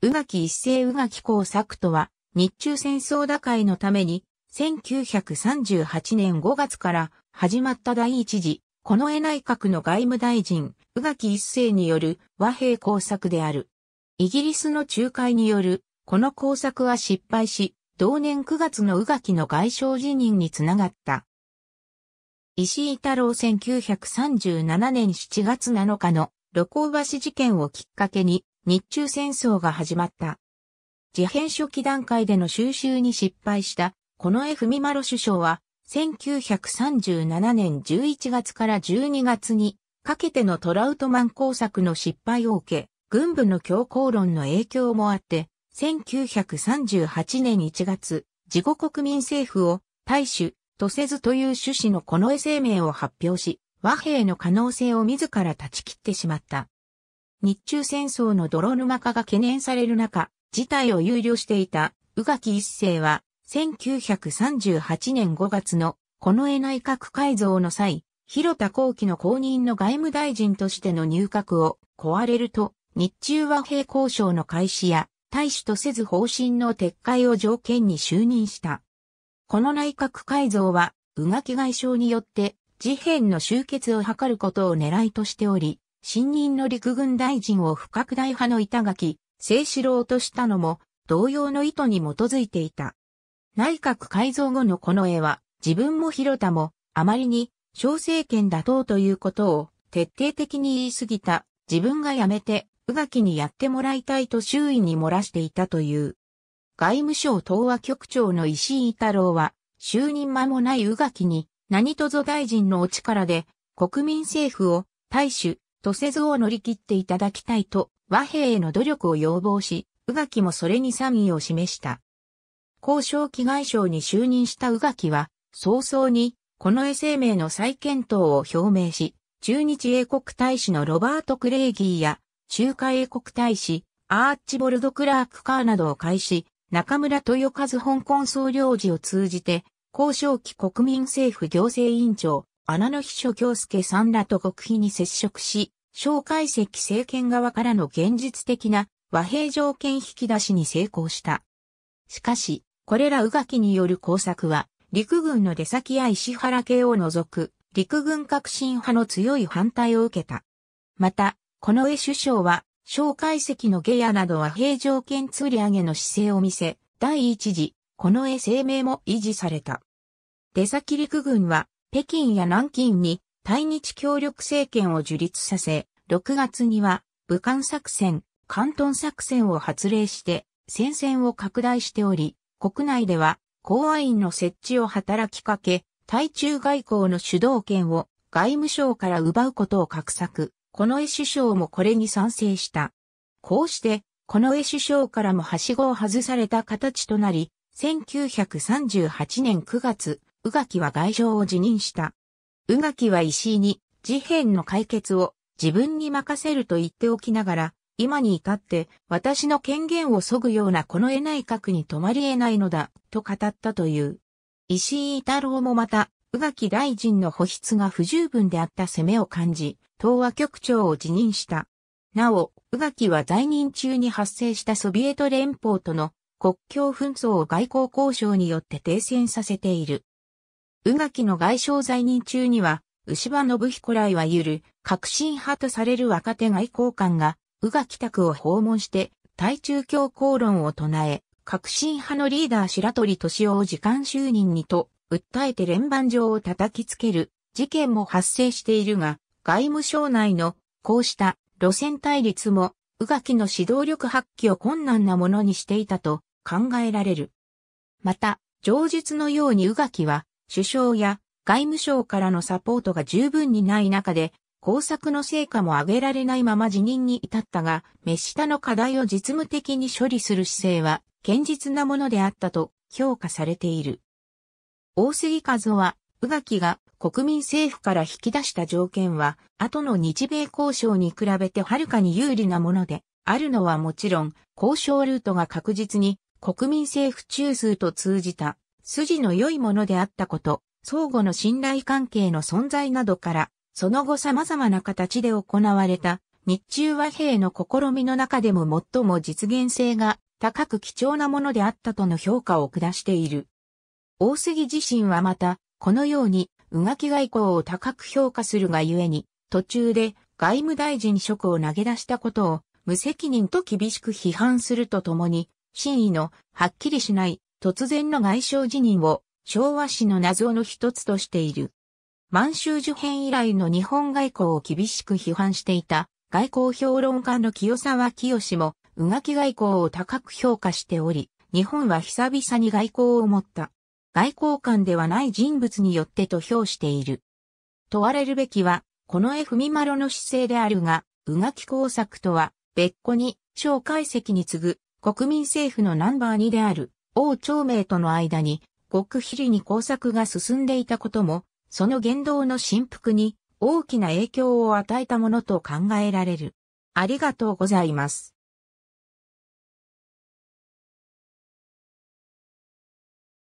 宇垣一世宇垣工作とは、日中戦争打開のために、1938年5月から始まった第一次、近衛内閣の外務大臣、宇垣一世による和平工作である。イギリスの仲介による、この工作は失敗し、同年9月の宇垣の外相辞任につながった。石井太郎1937年7月7日の露光橋事件をきっかけに、日中戦争が始まった。事変初期段階での収集に失敗した、この江文丸首相は、1937年11月から12月にかけてのトラウトマン工作の失敗を受け、軍部の強硬論の影響もあって、1938年1月、自己国民政府を大主とせずという趣旨のこの絵声明を発表し、和平の可能性を自ら断ち切ってしまった。日中戦争の泥沼化が懸念される中、事態を憂慮していた宇垣一世は、1938年5月の近衛内閣改造の際、広田幸喜の後任の外務大臣としての入閣を壊れると、日中和平交渉の開始や、大使とせず方針の撤回を条件に就任した。この内閣改造は、宇垣外相によって、事変の終結を図ることを狙いとしており、新任の陸軍大臣を不拡大派の板垣、清志郎としたのも、同様の意図に基づいていた。内閣改造後のこの絵は、自分も広田も、あまりに、小政権打倒ということを、徹底的に言い過ぎた、自分が辞めて、宇垣にやってもらいたいと周囲に漏らしていたという。外務省東和局長の石井太郎は、就任間もない宇垣に、何とぞ大臣のお力で、国民政府を、大衆、とせずを乗り切っていただきたいと和平への努力を要望し、宇垣もそれに賛意を示した。交渉機外相に就任した宇垣は、早々に、この絵声明の再検討を表明し、中日英国大使のロバート・クレイギーや、中華英国大使、アーチボルド・クラーク・カーなどを介し、中村豊和香港総領事を通じて、交渉期国民政府行政委員長、穴の秘書京介さんらと極秘に接触し、蒋介石政権側からの現実的な和平条件引き出しに成功した。しかし、これらが垣による工作は、陸軍の出先や石原系を除く、陸軍革新派の強い反対を受けた。また、この絵首相は、蒋介石の下野など和平条件釣り上げの姿勢を見せ、第一次、この絵声明も維持された。出先陸軍は、北京や南京に対日協力政権を樹立させ、6月には武漢作戦、関東作戦を発令して戦線を拡大しており、国内では公安員の設置を働きかけ、対中外交の主導権を外務省から奪うことを画策。の絵首相もこれに賛成した。こうして、この絵首相からもはしごを外された形となり、1938年9月、宇垣は外相を辞任した。宇垣は石井に事変の解決を自分に任せると言っておきながら、今に至って私の権限を削ぐようなこのない核に止まり得ないのだ、と語ったという。石井太郎もまた、宇垣大臣の保筆が不十分であった責めを感じ、東和局長を辞任した。なお、宇垣は在任中に発生したソビエト連邦との国境紛争を外交交渉によって停戦させている。宇垣の外相在任中には、牛場信彦来はゆる、革新派とされる若手外交官が、宇垣宅を訪問して、対中共口論を唱え、革新派のリーダー白鳥敏夫を時間就任にと、訴えて連番状を叩きつける事件も発生しているが、外務省内のこうした路線対立も、宇垣の指導力発揮を困難なものにしていたと考えられる。また、上述のように宇垣は、首相や外務省からのサポートが十分にない中で、工作の成果も上げられないまま辞任に至ったが、目下の課題を実務的に処理する姿勢は、堅実なものであったと評価されている。大杉和夫は、宇垣が国民政府から引き出した条件は、後の日米交渉に比べてはるかに有利なもので、あるのはもちろん、交渉ルートが確実に国民政府中枢と通じた筋の良いものであったこと、相互の信頼関係の存在などから、その後様々な形で行われた日中和平の試みの中でも最も実現性が高く貴重なものであったとの評価を下している。大杉自身はまた、このように、うがき外交を高く評価するがゆえに、途中で外務大臣職を投げ出したことを無責任と厳しく批判するとともに、真意のはっきりしない突然の外相辞任を昭和史の謎の一つとしている。満州事変以来の日本外交を厳しく批判していた外交評論家の清沢清も、うがき外交を高く評価しており、日本は久々に外交を持った。外交官ではない人物によってと評している。問われるべきは、この絵文丸の姿勢であるが、うがき工作とは、別個に、小解析に次ぐ、国民政府のナンバー2である、王長明との間に、極秘裏に工作が進んでいたことも、その言動の振幅に大きな影響を与えたものと考えられる。ありがとうございます。